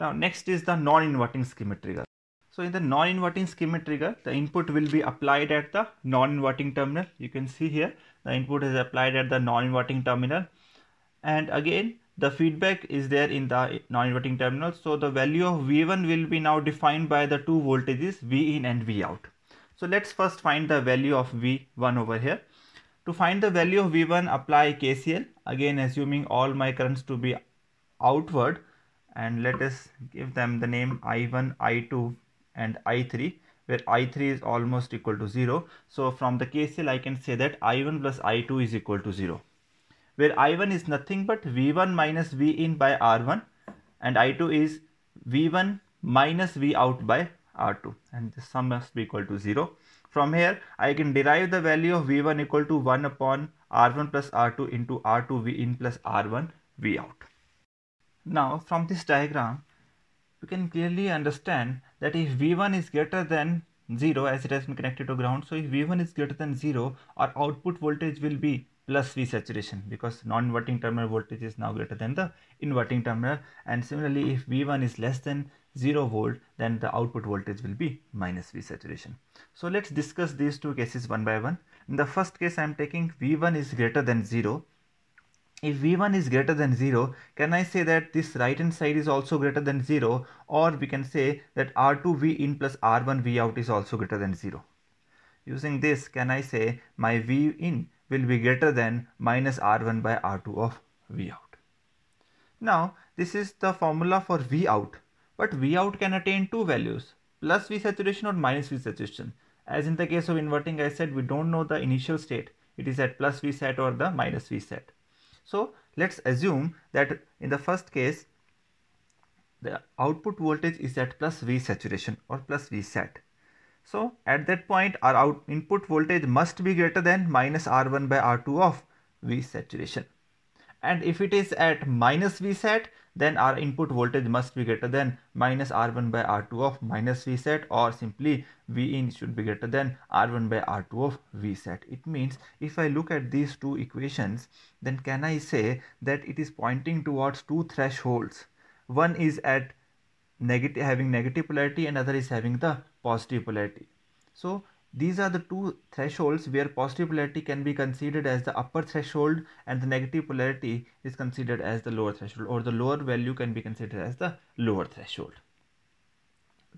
Now next is the non-inverting skimmer trigger. So in the non-inverting skimmer trigger, the input will be applied at the non-inverting terminal. You can see here the input is applied at the non-inverting terminal. And again, the feedback is there in the non-inverting terminal. So the value of V1 will be now defined by the two voltages V in and V out. So let's first find the value of V1 over here. To find the value of V1, apply KCL. Again, assuming all my currents to be outward and let us give them the name i1 i2 and i3 where i3 is almost equal to 0 so from the KCL I can say that i1 plus i2 is equal to 0 where i1 is nothing but v1 minus v in by r1 and i2 is v1 minus v out by r2 and the sum must be equal to 0 from here I can derive the value of v1 equal to 1 upon r1 plus r2 into r2 v in plus r1 v out now from this diagram, we can clearly understand that if V1 is greater than 0 as it has been connected to ground, so if V1 is greater than 0, our output voltage will be plus V saturation because non-inverting terminal voltage is now greater than the inverting terminal and similarly if V1 is less than 0 volt then the output voltage will be minus V saturation. So let's discuss these two cases one by one. In the first case I am taking V1 is greater than 0 if v1 is greater than 0 can I say that this right hand side is also greater than 0 or we can say that r2 v in plus r1 v out is also greater than 0 using this can I say my v in will be greater than minus r1 by r2 of v out now this is the formula for v out but v out can attain two values plus v saturation or minus v saturation as in the case of inverting I said we don't know the initial state it is at plus v sat or the minus v sat so let's assume that in the first case the output voltage is at plus V saturation or plus V sat. So at that point our out input voltage must be greater than minus R1 by R2 of V saturation. And if it is at minus V sat then our input voltage must be greater than minus R1 by R2 of minus Vset, or simply V in should be greater than R1 by R2 of Vset. It means if I look at these two equations, then can I say that it is pointing towards two thresholds. One is at negative having negative polarity and other is having the positive polarity. So these are the two thresholds where positive polarity can be considered as the upper threshold and the negative polarity is considered as the lower threshold or the lower value can be considered as the lower threshold.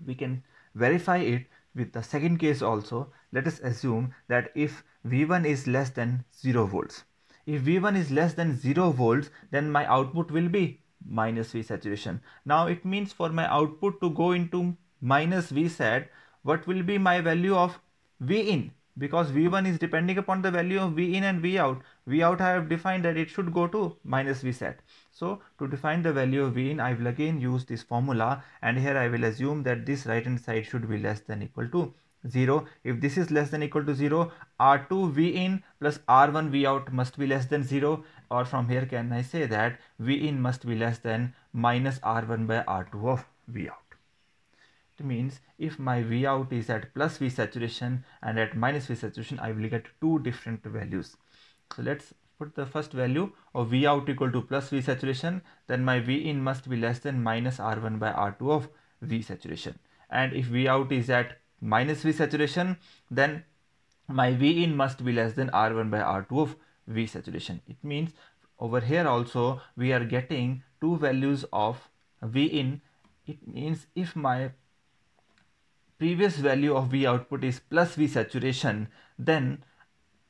We can verify it with the second case also. Let us assume that if V1 is less than 0 volts. If V1 is less than 0 volts then my output will be minus V saturation. Now it means for my output to go into minus V sat what will be my value of V in because V1 is depending upon the value of V in and V out. V out I have defined that it should go to minus V set. So to define the value of V in I will again use this formula and here I will assume that this right hand side should be less than equal to 0. If this is less than equal to 0 R2 V in plus R1 V out must be less than 0 or from here can I say that V in must be less than minus R1 by R2 of V out. It means if my V out is at plus V saturation and at minus V saturation, I will get two different values. So let's put the first value of V out equal to plus V saturation, then my V in must be less than minus R1 by R2 of V saturation. And if V out is at minus V saturation, then my V in must be less than R1 by R2 of V saturation. It means over here also we are getting two values of V in. It means if my previous value of V output is plus V saturation, then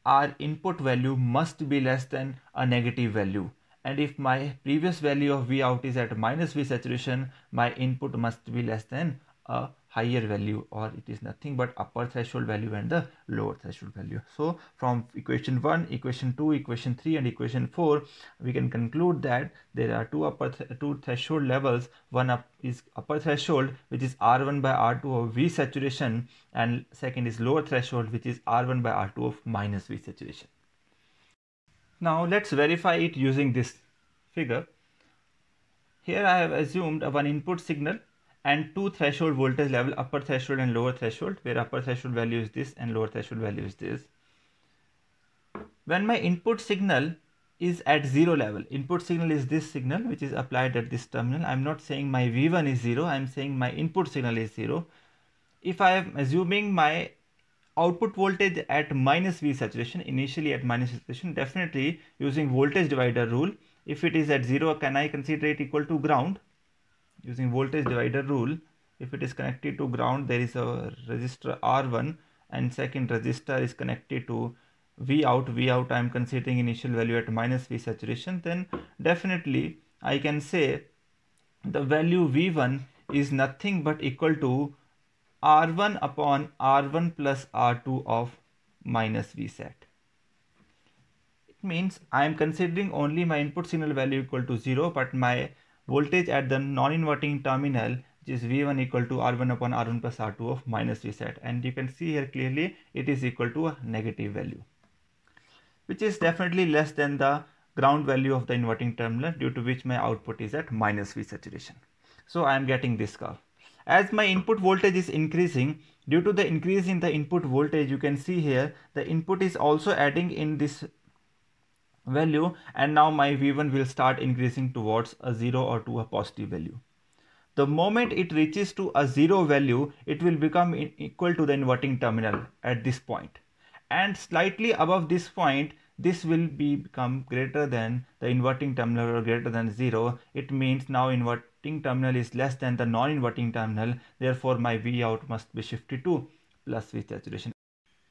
our input value must be less than a negative value. And if my previous value of V out is at minus V saturation, my input must be less than a higher value or it is nothing but upper threshold value and the lower threshold value so from equation 1 equation 2 equation 3 and equation 4 we can conclude that there are two upper th two threshold levels one up is upper threshold which is r1 by r2 of v saturation and second is lower threshold which is r1 by r2 of minus v saturation now let's verify it using this figure here i have assumed one input signal and two threshold voltage level upper threshold and lower threshold where upper threshold value is this and lower threshold value is this when my input signal is at zero level input signal is this signal which is applied at this terminal i'm not saying my v1 is zero i'm saying my input signal is zero if i am assuming my output voltage at minus v saturation initially at minus saturation definitely using voltage divider rule if it is at zero can i consider it equal to ground using voltage divider rule if it is connected to ground there is a resistor R1 and second resistor is connected to V out V out I am considering initial value at minus V saturation then definitely I can say the value V1 is nothing but equal to R1 upon R1 plus R2 of minus V set means I am considering only my input signal value equal to 0 but my voltage at the non-inverting terminal which is V1 equal to R1 upon R1 plus R2 of minus Vset. and you can see here clearly it is equal to a negative value which is definitely less than the ground value of the inverting terminal due to which my output is at minus V saturation. So I am getting this curve. As my input voltage is increasing, due to the increase in the input voltage you can see here the input is also adding in this value and now my v1 will start increasing towards a 0 or to a positive value. The moment it reaches to a 0 value it will become equal to the inverting terminal at this point and slightly above this point this will be become greater than the inverting terminal or greater than 0 it means now inverting terminal is less than the non-inverting terminal therefore my V out must be shifted to plus V saturation.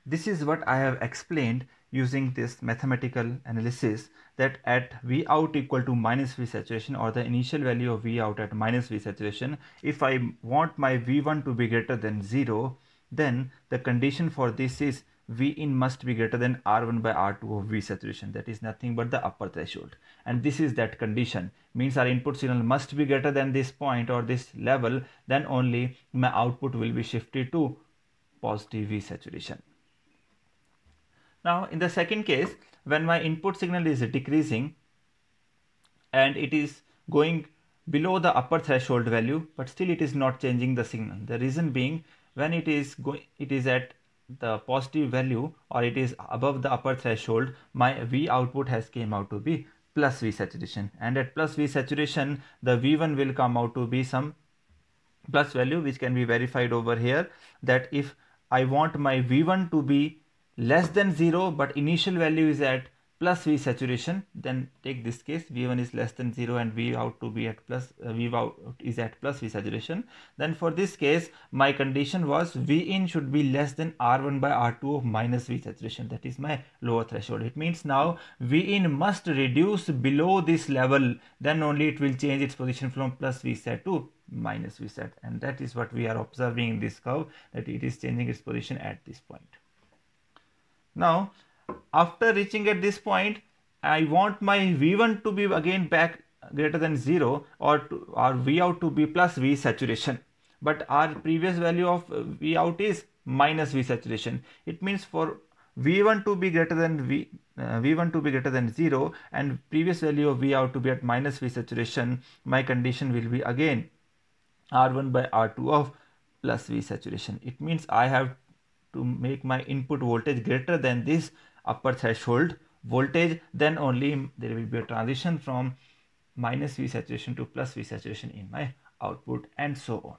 This is what I have explained using this mathematical analysis that at V out equal to minus V saturation or the initial value of V out at minus V saturation, if I want my V1 to be greater than zero, then the condition for this is V in must be greater than R1 by R2 of V saturation. That is nothing but the upper threshold. And this is that condition. Means our input signal must be greater than this point or this level. Then only my output will be shifted to positive V saturation. Now in the second case, when my input signal is decreasing and it is going below the upper threshold value, but still it is not changing the signal. The reason being when it is going, it is at the positive value or it is above the upper threshold, my V output has came out to be plus V saturation and at plus V saturation, the V1 will come out to be some plus value which can be verified over here that if I want my V1 to be less than 0 but initial value is at plus V saturation then take this case V1 is less than 0 and V out to be at plus uh, V out is at plus V saturation then for this case my condition was V in should be less than R1 by R2 of minus V saturation that is my lower threshold it means now V in must reduce below this level then only it will change its position from plus V set to minus V set and that is what we are observing in this curve that it is changing its position at this point. Now, after reaching at this point, I want my V1 to be again back greater than 0 or, to, or V out to be plus V saturation. But our previous value of V out is minus V saturation. It means for V1 to be greater than V, uh, V1 to be greater than 0 and previous value of V out to be at minus V saturation, my condition will be again R1 by R2 of plus V saturation. It means I have to make my input voltage greater than this upper threshold voltage then only there will be a transition from minus V saturation to plus V saturation in my output and so on.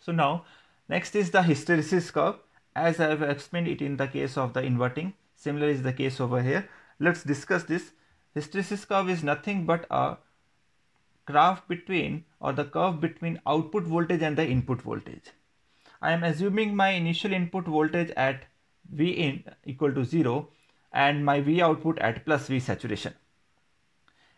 So now next is the hysteresis curve as I have explained it in the case of the inverting similar is the case over here. Let's discuss this. Hysteresis curve is nothing but a graph between or the curve between output voltage and the input voltage. I am assuming my initial input voltage at V in equal to 0 and my V output at plus V saturation.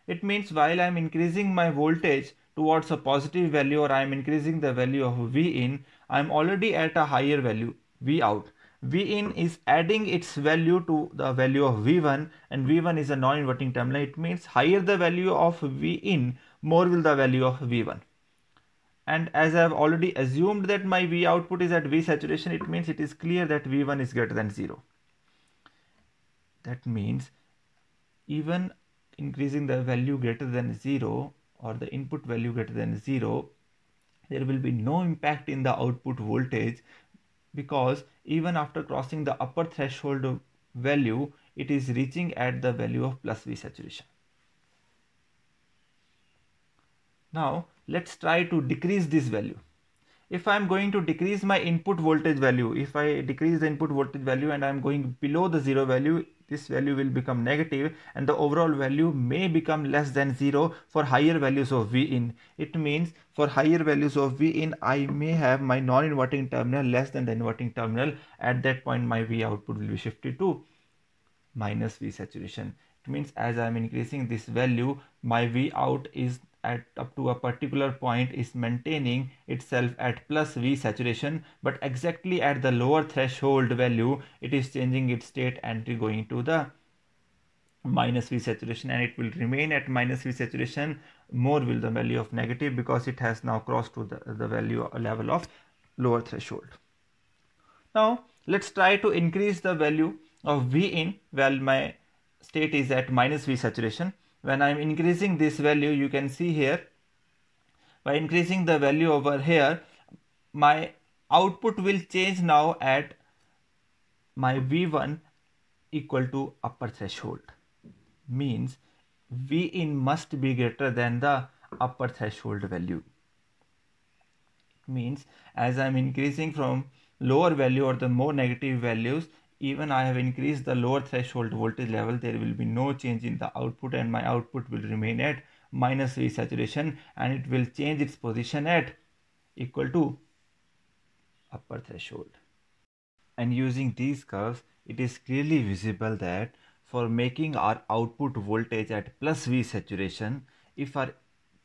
It means while I am increasing my voltage towards a positive value or I am increasing the value of V in, I am already at a higher value V out. V in is adding its value to the value of V1 and V1 is a non-inverting terminal. It means higher the value of V in, more will the value of V1 and as I have already assumed that my V output is at V saturation it means it is clear that V1 is greater than 0 that means even increasing the value greater than 0 or the input value greater than 0 there will be no impact in the output voltage because even after crossing the upper threshold value it is reaching at the value of plus V saturation Now let's try to decrease this value. If I'm going to decrease my input voltage value, if I decrease the input voltage value and I'm going below the zero value, this value will become negative and the overall value may become less than zero for higher values of Vin. It means for higher values of Vin, I may have my non-inverting terminal less than the inverting terminal. At that point, my V output will be shifted to minus V saturation. It means as I'm increasing this value, my V out is at up to a particular point is maintaining itself at plus V saturation but exactly at the lower threshold value it is changing its state and going to the minus V saturation and it will remain at minus V saturation more will the value of negative because it has now crossed to the, the value uh, level of lower threshold. Now let's try to increase the value of V in while my state is at minus V saturation when I'm increasing this value you can see here by increasing the value over here my output will change now at my V1 equal to upper threshold means V in must be greater than the upper threshold value means as I'm increasing from lower value or the more negative values even I have increased the lower threshold voltage level, there will be no change in the output and my output will remain at minus V saturation and it will change its position at equal to upper threshold. And using these curves, it is clearly visible that for making our output voltage at plus V saturation, if our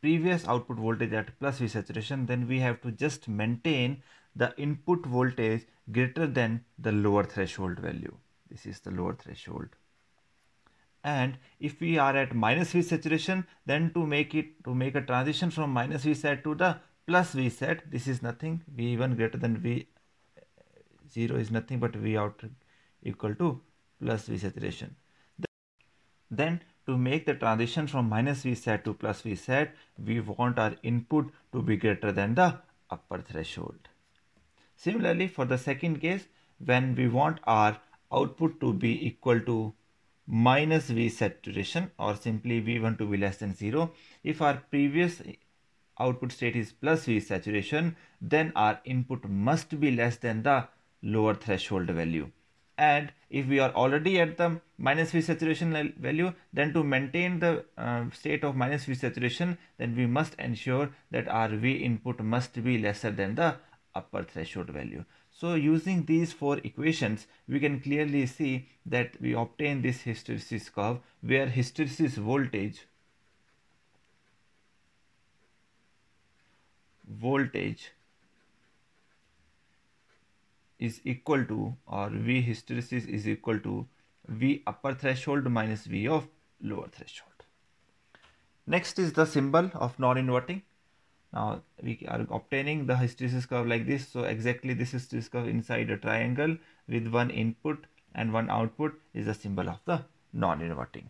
previous output voltage at plus V saturation, then we have to just maintain the input voltage greater than the lower threshold value. This is the lower threshold. And if we are at minus V saturation, then to make it to make a transition from minus V set to the plus V set, this is nothing. V1 greater than V zero is nothing but V out equal to plus V saturation. Then to make the transition from minus V set to plus V set, we want our input to be greater than the upper threshold. Similarly, for the second case, when we want our output to be equal to minus V saturation or simply V1 to be less than 0, if our previous output state is plus V saturation, then our input must be less than the lower threshold value. And if we are already at the minus V saturation value, then to maintain the uh, state of minus V saturation, then we must ensure that our V input must be lesser than the upper threshold value. So using these four equations, we can clearly see that we obtain this hysteresis curve where hysteresis voltage voltage is equal to or V hysteresis is equal to V upper threshold minus V of lower threshold. Next is the symbol of non-inverting. Now we are obtaining the hysteresis curve like this. So exactly this hysteresis curve inside a triangle with one input and one output is the symbol of the non-inverting.